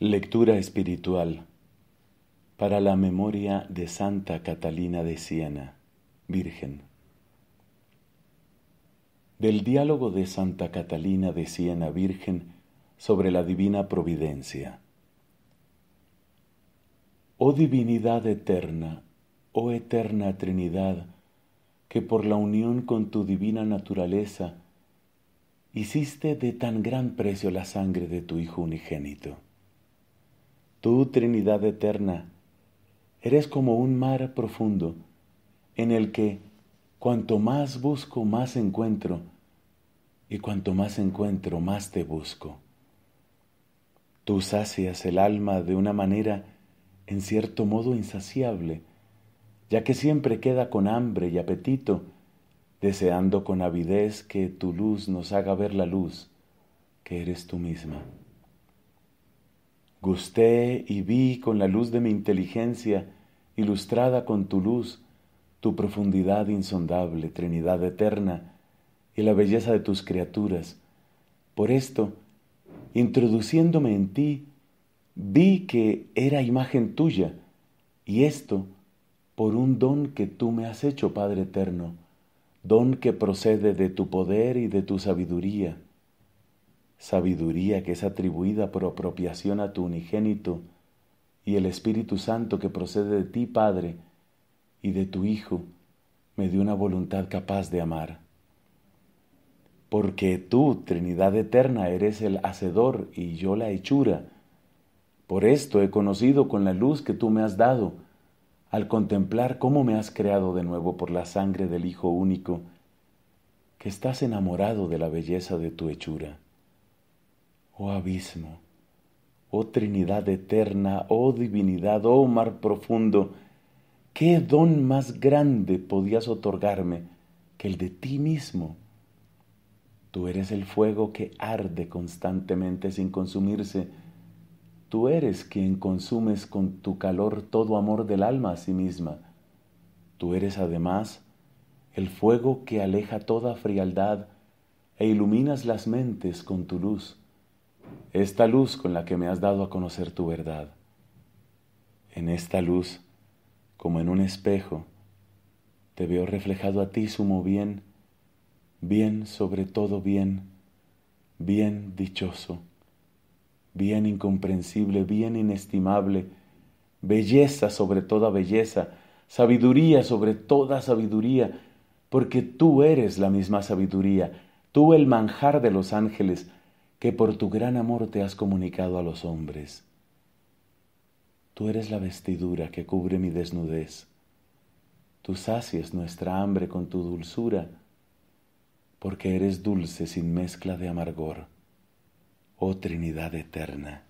Lectura espiritual para la memoria de Santa Catalina de Siena, Virgen. Del diálogo de Santa Catalina de Siena, Virgen, sobre la Divina Providencia. Oh Divinidad eterna, oh eterna Trinidad, que por la unión con tu divina naturaleza hiciste de tan gran precio la sangre de tu Hijo unigénito Tú, Trinidad eterna, eres como un mar profundo en el que cuanto más busco, más encuentro, y cuanto más encuentro, más te busco. Tú sacias el alma de una manera, en cierto modo, insaciable, ya que siempre queda con hambre y apetito, deseando con avidez que tu luz nos haga ver la luz, que eres tú misma. Gusté y vi con la luz de mi inteligencia, ilustrada con tu luz, tu profundidad insondable, Trinidad eterna, y la belleza de tus criaturas. Por esto, introduciéndome en ti, vi que era imagen tuya, y esto por un don que tú me has hecho, Padre eterno, don que procede de tu poder y de tu sabiduría sabiduría que es atribuida por apropiación a tu unigénito, y el Espíritu Santo que procede de ti, Padre, y de tu Hijo, me dio una voluntad capaz de amar. Porque tú, Trinidad Eterna, eres el hacedor y yo la hechura. Por esto he conocido con la luz que tú me has dado, al contemplar cómo me has creado de nuevo por la sangre del Hijo único, que estás enamorado de la belleza de tu hechura oh abismo, oh Trinidad eterna, oh divinidad, oh mar profundo, ¿qué don más grande podías otorgarme que el de ti mismo? Tú eres el fuego que arde constantemente sin consumirse. Tú eres quien consumes con tu calor todo amor del alma a sí misma. Tú eres además el fuego que aleja toda frialdad e iluminas las mentes con tu luz esta luz con la que me has dado a conocer tu verdad. En esta luz, como en un espejo, te veo reflejado a ti, sumo bien, bien sobre todo bien, bien dichoso, bien incomprensible, bien inestimable, belleza sobre toda belleza, sabiduría sobre toda sabiduría, porque tú eres la misma sabiduría, tú el manjar de los ángeles, que por tu gran amor te has comunicado a los hombres. Tú eres la vestidura que cubre mi desnudez. Tú sacias nuestra hambre con tu dulzura, porque eres dulce sin mezcla de amargor, oh Trinidad eterna.